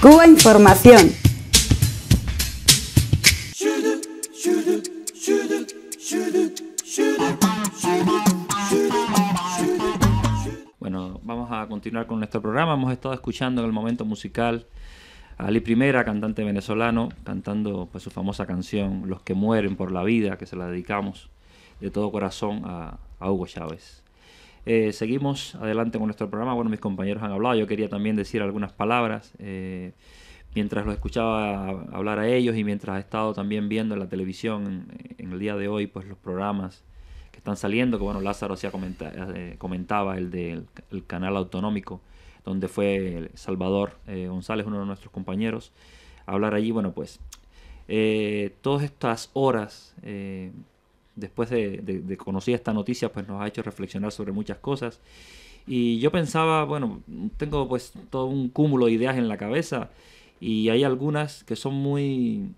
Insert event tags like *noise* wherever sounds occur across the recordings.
Cuba Información. Bueno, vamos a continuar con nuestro programa. Hemos estado escuchando en el momento musical a Ali Primera, cantante venezolano, cantando pues, su famosa canción Los que mueren por la vida, que se la dedicamos de todo corazón a Hugo Chávez. Eh, seguimos adelante con nuestro programa. Bueno, mis compañeros han hablado, yo quería también decir algunas palabras. Eh, mientras los escuchaba hablar a ellos y mientras he estado también viendo en la televisión en, el día de hoy, pues los programas que están saliendo, que bueno, Lázaro ya eh, comentaba el del canal autonómico, donde fue Salvador González, uno de nuestros compañeros, hablar allí, bueno, pues todas estas horas después de, conocer esta noticia, pues nos ha hecho reflexionar sobre muchas cosas. Y yo pensaba, bueno, tengo pues todo un cúmulo de ideas en la cabeza y hay algunas que son muy,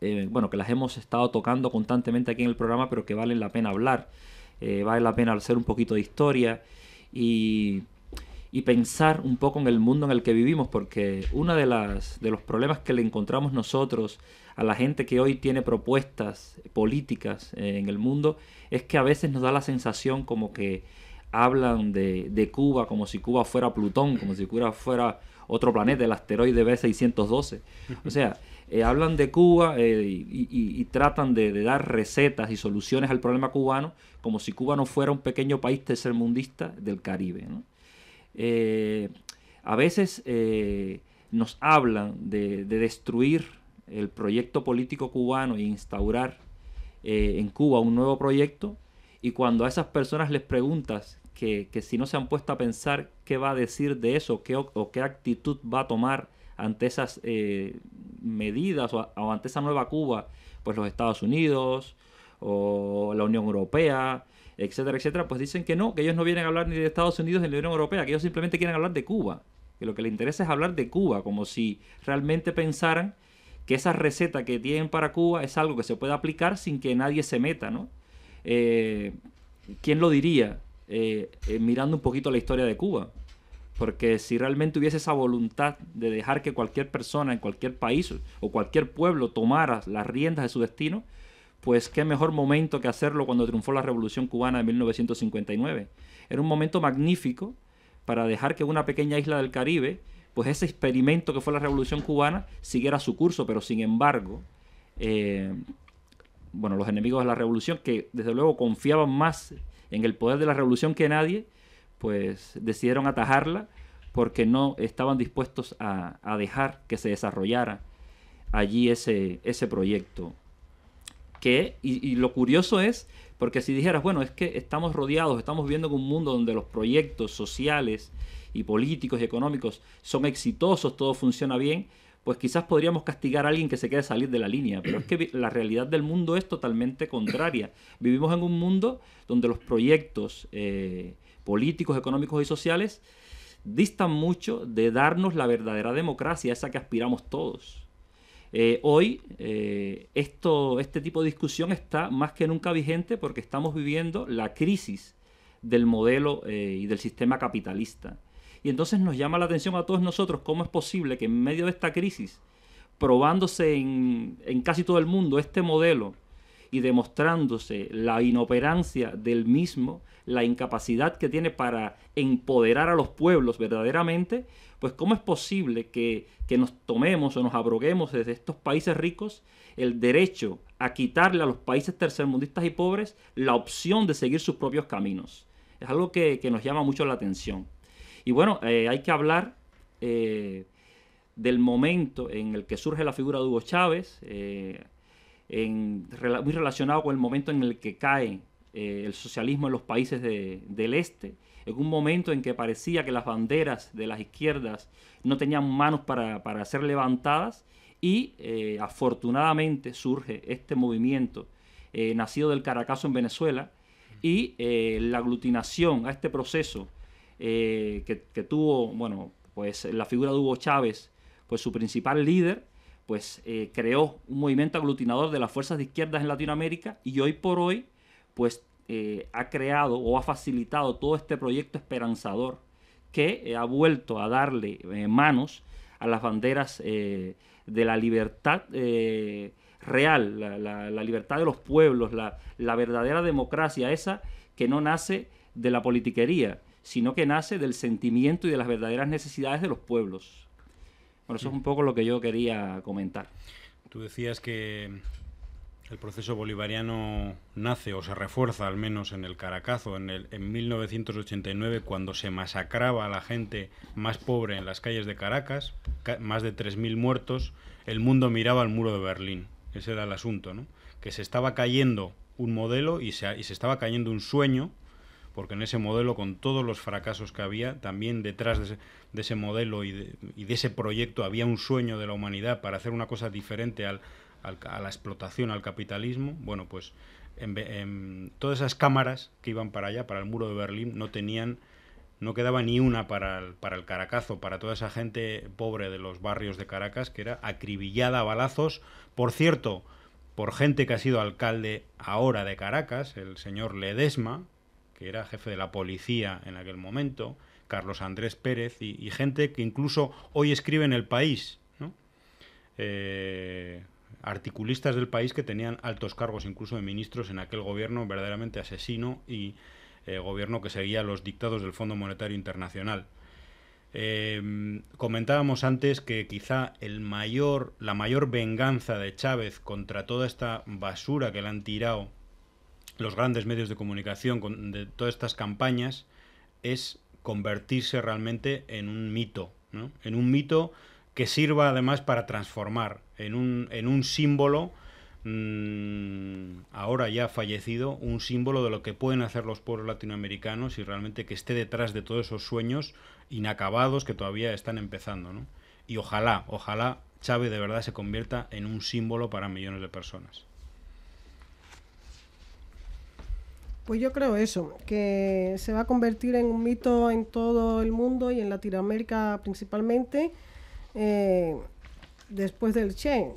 eh, bueno, que las hemos estado tocando constantemente aquí en el programa, pero que valen la pena hablar, eh, vale la pena hacer un poquito de historia y y pensar un poco en el mundo en el que vivimos, porque uno de, las, de los problemas que le encontramos nosotros a la gente que hoy tiene propuestas políticas en el mundo es que a veces nos da la sensación como que hablan de, Cuba como si Cuba fuera Plutón, como si Cuba fuera otro planeta, el asteroide B612. O sea, eh, hablan de Cuba eh, y, tratan de, de, dar recetas y soluciones al problema cubano como si Cuba no fuera un pequeño país tercermundista del Caribe. ¿no? Eh, a veces eh, nos hablan de, destruir el proyecto político cubano e instaurar eh, en Cuba un nuevo proyecto y cuando a esas personas les preguntas que, si no se han puesto a pensar qué va a decir de eso qué, o qué actitud va a tomar ante esas medidas o ante esa nueva Cuba, pues los Estados Unidos o la Unión Europea, etcétera, etcétera, pues dicen que no, que ellos no vienen a hablar ni de Estados Unidos ni de la Unión Europea, que ellos simplemente quieren hablar de Cuba, que lo que les interesa es hablar de Cuba, como si realmente pensaran que esa receta que tienen para Cuba es algo que se puede aplicar sin que nadie se meta, ¿no? Eh, ¿Quién lo diría? Eh, eh, mirando un poquito la historia de Cuba, porque si realmente hubiese esa voluntad de dejar que cualquier persona en cualquier país o cualquier pueblo tomara las riendas de su destino, pues qué mejor momento que hacerlo cuando triunfó la Revolución Cubana de 1959. Era un momento magnífico para dejar que una pequeña isla del Caribe, pues ese experimento que fue la Revolución Cubana, siguiera su curso, pero sin embargo, eh, bueno, los enemigos de la Revolución, que desde luego confiaban más en el poder de la Revolución que nadie, pues decidieron atajarla porque no estaban dispuestos a, dejar que se desarrollara allí ese, ese proyecto que, y, lo curioso es, porque si dijeras, bueno, es que estamos rodeados, estamos viviendo en un mundo donde los proyectos sociales y políticos y económicos son exitosos, todo funciona bien, pues quizás podríamos castigar a alguien que se quede salir de la línea, pero es que la realidad del mundo es totalmente contraria. Vivimos en un mundo donde los proyectos eh, políticos, económicos y sociales distan mucho de darnos la verdadera democracia, esa que aspiramos todos. Eh, hoy eh, este tipo de discusión está más que nunca vigente porque estamos viviendo la crisis del modelo eh, y del sistema capitalista. Y entonces nos llama la atención a todos nosotros cómo es posible que en medio de esta crisis, probándose en casi todo el mundo este modelo, y demostrándose la inoperancia del mismo, la incapacidad que tiene para empoderar a los pueblos verdaderamente, pues cómo es posible que, nos tomemos o nos abroguemos desde estos países ricos el derecho a quitarle a los países tercermundistas y pobres la opción de seguir sus propios caminos. Es algo que, nos llama mucho la atención. Y bueno, eh, hay que hablar eh, del momento en el que surge la figura de Hugo Chávez. Eh, muy relacionado con el momento en el que cae eh, el socialismo en los países del este, en un momento en que parecía que las banderas de las izquierdas no tenían manos para, para ser levantadas y eh, afortunadamente surge este movimiento eh, nacido del Caracazo en Venezuela y la aglutinación a este proceso que, que, tuvo, bueno, pues la figura de Hugo Chávez, pues su principal líder, pues eh, creó un movimiento aglutinador de las fuerzas de izquierdas en Latinoamérica y hoy por hoy pues eh, ha creado o ha facilitado todo este proyecto esperanzador que eh, ha vuelto a darle manos a las banderas de la libertad real, la, libertad de los pueblos, la verdadera democracia, esa que no nace de la politiquería, sino que nace del sentimiento y de las verdaderas necesidades de los pueblos. Bueno, eso es un poco lo que yo quería comentar. Tú decías que el proceso bolivariano nace o se refuerza al menos en el Caracazo, en, el, en 1989 cuando se masacraba a la gente más pobre en las calles de Caracas, más de 3.000 muertos, el mundo miraba al muro de Berlín. Ese era el asunto, ¿no? Que se estaba cayendo un modelo y se, y se estaba cayendo un sueño porque en ese modelo, con todos los fracasos que había, también detrás de ese, modelo y de, ese proyecto había un sueño de la humanidad para hacer una cosa diferente al, a la explotación, al capitalismo. Bueno, pues en, todas esas cámaras que iban para allá, para el muro de Berlín, no tenían no quedaba ni una para para el Caracazo, para toda esa gente pobre de los barrios de Caracas, que era acribillada a balazos. Por cierto, por gente que ha sido alcalde ahora de Caracas, el señor Ledesma, que era jefe de la policía en aquel momento, Carlos Andrés Pérez, y, gente que incluso hoy escribe en el país, eh, articulistas del país que tenían altos cargos, incluso de ministros, en aquel gobierno verdaderamente asesino y eh, gobierno que seguía los dictados del Fondo Monetario Internacional. Eh, comentábamos antes que quizá el mayor, la mayor venganza de Chávez contra toda esta basura que le han tirado los grandes medios de comunicación, de todas estas campañas, es convertirse realmente en un mito, ¿no? en un mito que sirva además para transformar, en un, en un símbolo, mm, ahora ya fallecido, un símbolo de lo que pueden hacer los pueblos latinoamericanos y realmente que esté detrás de todos esos sueños inacabados que todavía están empezando. ¿no? Y ojalá, ojalá Chávez de verdad se convierta en un símbolo para millones de personas. Pues yo creo eso, que se va a convertir en un mito en todo el mundo y en Latinoamérica principalmente eh, después del Che.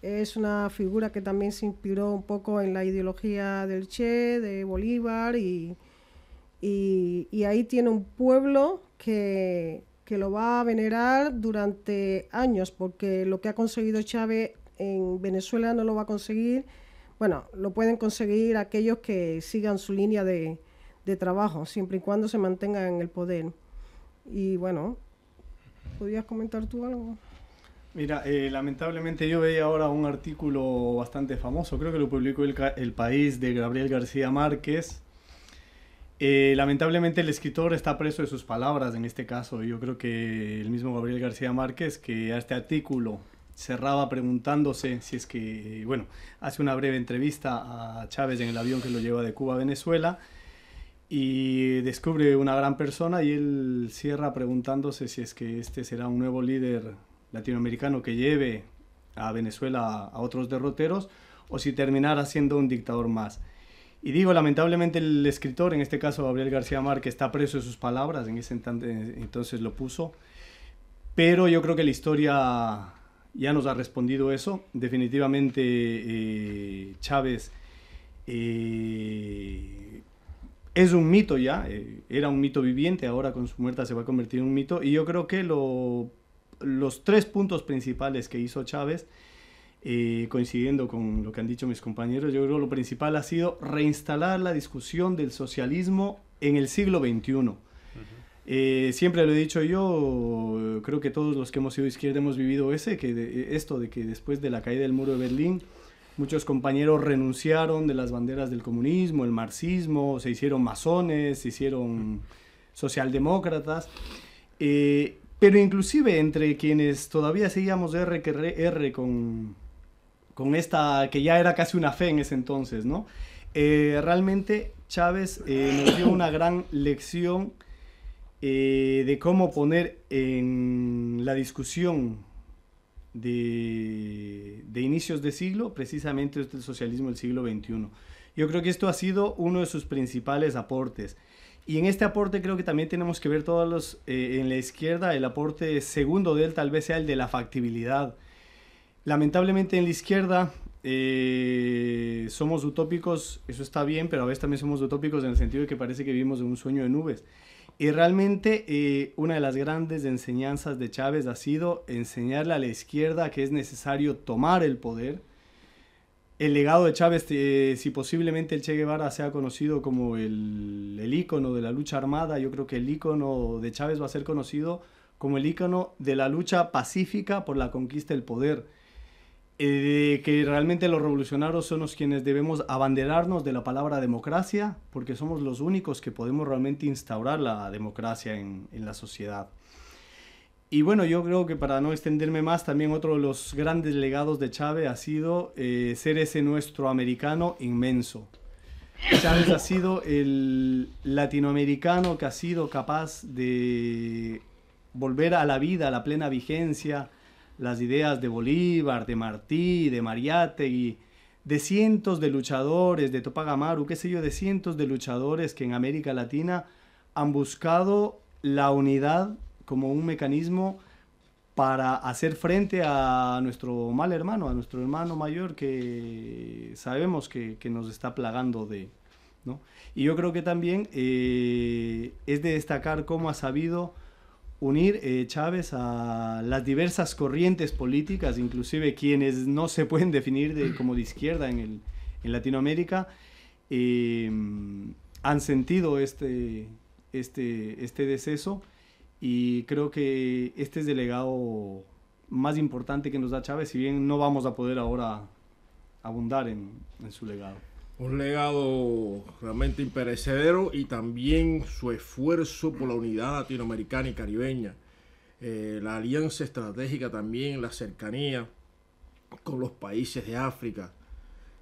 Es una figura que también se inspiró un poco en la ideología del Che, de Bolívar, y, y, ahí tiene un pueblo que, que lo va a venerar durante años, porque lo que ha conseguido Chávez en Venezuela no lo va a conseguir bueno, lo pueden conseguir aquellos que sigan su línea de, trabajo, siempre y cuando se mantengan en el poder. Y bueno, ¿podrías comentar tú algo? Mira, eh, lamentablemente yo veía ahora un artículo bastante famoso, creo que lo publicó el, País de Gabriel García Márquez. Eh, lamentablemente el escritor está preso de sus palabras en este caso. Yo creo que el mismo Gabriel García Márquez, que a este artículo cerraba preguntándose si es que, bueno, hace una breve entrevista a Chávez en el avión que lo lleva de Cuba a Venezuela y descubre una gran persona y él cierra preguntándose si es que este será un nuevo líder latinoamericano que lleve a Venezuela a otros derroteros o si terminará siendo un dictador más. Y digo, lamentablemente el escritor, en este caso Gabriel García Márquez, está preso de sus palabras, en ese entonces lo puso, pero yo creo que la historia ya nos ha respondido eso. Definitivamente eh, Chávez eh, es un mito ya, eh, era un mito viviente, ahora con su muerte se va a convertir en un mito. Y yo creo que lo, los tres puntos principales que hizo Chávez, coincidiendo con lo que han dicho mis compañeros, yo creo lo principal ha sido reinstalar la discusión del socialismo en el siglo XXI. Eh, siempre lo he dicho yo, creo que todos los que hemos sido izquierda hemos vivido ese, que eh, esto de que después de la caída del muro de Berlín, muchos compañeros renunciaron de las banderas del comunismo, el marxismo, se hicieron masones, se hicieron socialdemócratas. Eh, pero inclusive entre quienes todavía seguíamos R que con, con esta que ya era casi una fe en ese entonces, ¿no? realmente Chávez nos dio una gran lección eh, de cómo poner en la discusión de, inicios de siglo precisamente el este socialismo del siglo XXI. Yo creo que esto ha sido uno de sus principales aportes. Y en este aporte creo que también tenemos que ver todos los, eh, en la izquierda, el aporte segundo de él tal vez sea el de la factibilidad. Lamentablemente en la izquierda eh, somos utópicos, eso está bien, pero a veces también somos utópicos en el sentido de que parece que vivimos en un sueño de nubes. Y realmente eh, una de las grandes enseñanzas de Chávez ha sido enseñarle a la izquierda que es necesario tomar el poder. El legado de Chávez, eh, si posiblemente el Che Guevara sea conocido como el, el ícono de la lucha armada, yo creo que el ícono de Chávez va a ser conocido como el ícono de la lucha pacífica por la conquista del poder eh, que realmente los revolucionarios son los quienes debemos abanderarnos de la palabra democracia, porque somos los únicos que podemos realmente instaurar la democracia en, la sociedad. Y bueno, yo creo que para no extenderme más, también otro de los grandes legados de Chávez ha sido eh, ser ese nuestro americano inmenso. Chávez ha sido el latinoamericano que ha sido capaz de volver a la vida, a la plena vigencia, las ideas de Bolívar, de Martí, de Mariátegui, de cientos de luchadores, de topagamaru qué sé yo, de cientos de luchadores que en América Latina han buscado la unidad como un mecanismo para hacer frente a nuestro mal hermano, a nuestro hermano mayor que sabemos que, nos está plagando de... ¿no? Y yo creo que también eh, es de destacar cómo ha sabido unir eh, Chávez a las diversas corrientes políticas, inclusive quienes no se pueden definir como de izquierda en, Latinoamérica, eh, han sentido este, este, este, deceso y creo que este es el legado más importante que nos da Chávez, si bien no vamos a poder ahora abundar en su legado un legado realmente imperecedero y también su esfuerzo por la unidad latinoamericana y caribeña, eh, la alianza estratégica también, la cercanía con los países de África,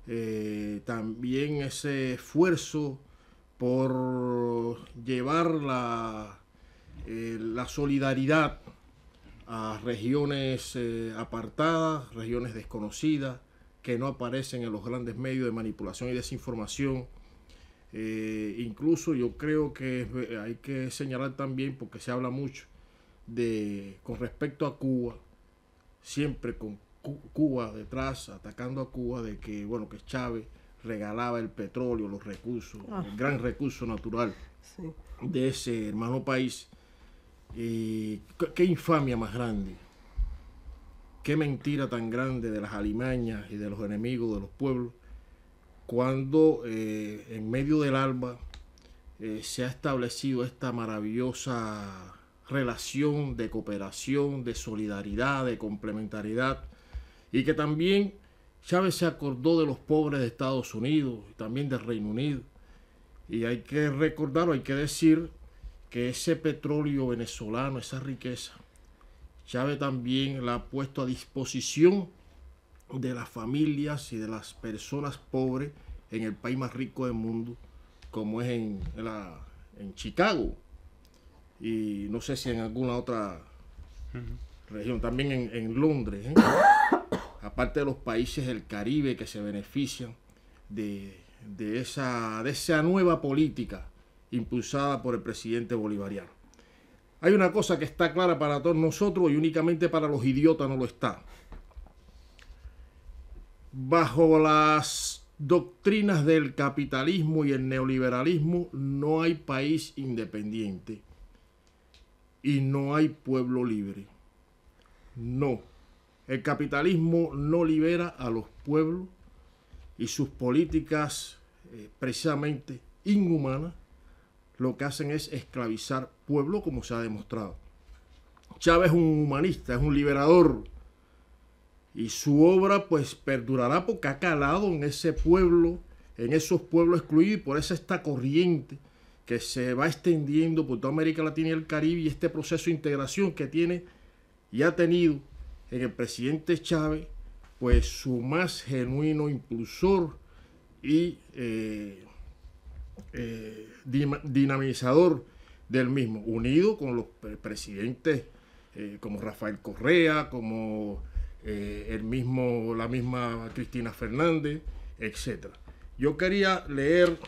eh, también ese esfuerzo por llevar la, eh, la solidaridad a regiones apartadas, regiones desconocidas, que no aparecen en los grandes medios de manipulación y desinformación. Eh, incluso yo creo que hay que señalar también, porque se habla mucho de con respecto a Cuba, siempre con Cuba detrás, atacando a Cuba, de que bueno que Chávez regalaba el petróleo, los recursos, ah. el gran recurso natural de ese hermano país. Y eh, qué infamia más grande Qué mentira tan grande de las alimañas y de los enemigos de los pueblos, cuando eh, en medio del alba eh, se ha establecido esta maravillosa relación de cooperación, de solidaridad, de complementariedad, y que también Chávez se acordó de los pobres de Estados Unidos y también del Reino Unido. Y hay que recordar, hay que decir que ese petróleo venezolano, esa riqueza, Chávez también la ha puesto a disposición de las familias y de las personas pobres en el país más rico del mundo, como es en, en Chicago. Y no sé si en alguna otra región, también en, Londres. ¿eh? *coughs* Aparte de los países del Caribe que se benefician de, esa, de esa nueva política impulsada por el presidente bolivariano. Hay una cosa que está clara para todos nosotros y únicamente para los idiotas no lo está. Bajo las doctrinas del capitalismo y el neoliberalismo no hay país independiente y no hay pueblo libre. No, el capitalismo no libera a los pueblos y sus políticas eh, precisamente inhumanas lo que hacen es esclavizar pueblo como se ha demostrado. Chávez es un humanista, es un liberador y su obra pues perdurará porque ha calado en ese pueblo, en esos pueblos excluidos y por eso esta corriente que se va extendiendo por toda América Latina y el Caribe y este proceso de integración que tiene y ha tenido en el presidente Chávez pues su más genuino impulsor y eh, eh, dinamizador del mismo, unido con los presidentes eh, como Rafael Correa, como eh, el mismo, la misma Cristina Fernández, etc. Yo quería leer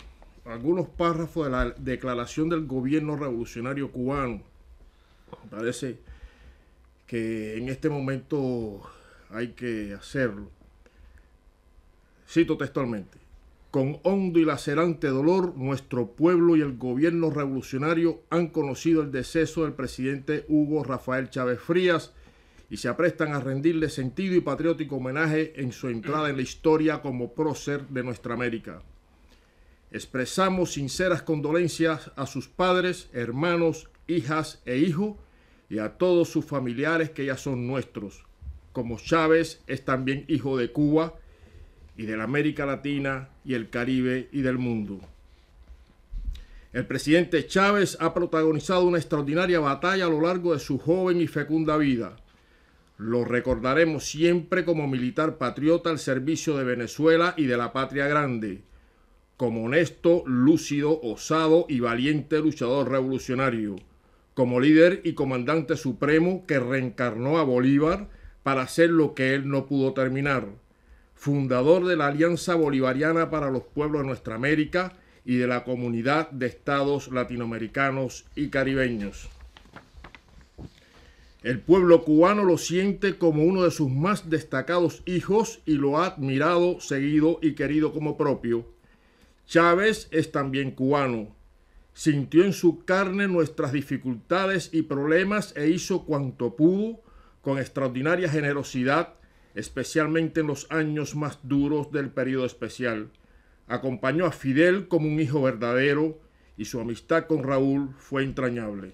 algunos párrafos de la declaración del gobierno revolucionario cubano. parece que en este momento hay que hacerlo. Cito textualmente. Con hondo y lacerante dolor, nuestro pueblo y el gobierno revolucionario han conocido el deceso del presidente Hugo Rafael Chávez Frías y se aprestan a rendirle sentido y patriótico homenaje en su entrada en la historia como prócer de nuestra América. Expresamos sinceras condolencias a sus padres, hermanos, hijas e hijos y a todos sus familiares que ya son nuestros. Como Chávez es también hijo de Cuba, y de la América Latina y el Caribe y del mundo. El presidente Chávez ha protagonizado una extraordinaria batalla a lo largo de su joven y fecunda vida. Lo recordaremos siempre como militar patriota al servicio de Venezuela y de la patria grande, como honesto, lúcido, osado y valiente luchador revolucionario, como líder y comandante supremo que reencarnó a Bolívar para hacer lo que él no pudo terminar fundador de la Alianza Bolivariana para los Pueblos de Nuestra América y de la Comunidad de Estados Latinoamericanos y Caribeños. El pueblo cubano lo siente como uno de sus más destacados hijos y lo ha admirado, seguido y querido como propio. Chávez es también cubano. Sintió en su carne nuestras dificultades y problemas e hizo cuanto pudo, con extraordinaria generosidad, especialmente en los años más duros del periodo especial. Acompañó a Fidel como un hijo verdadero y su amistad con Raúl fue entrañable.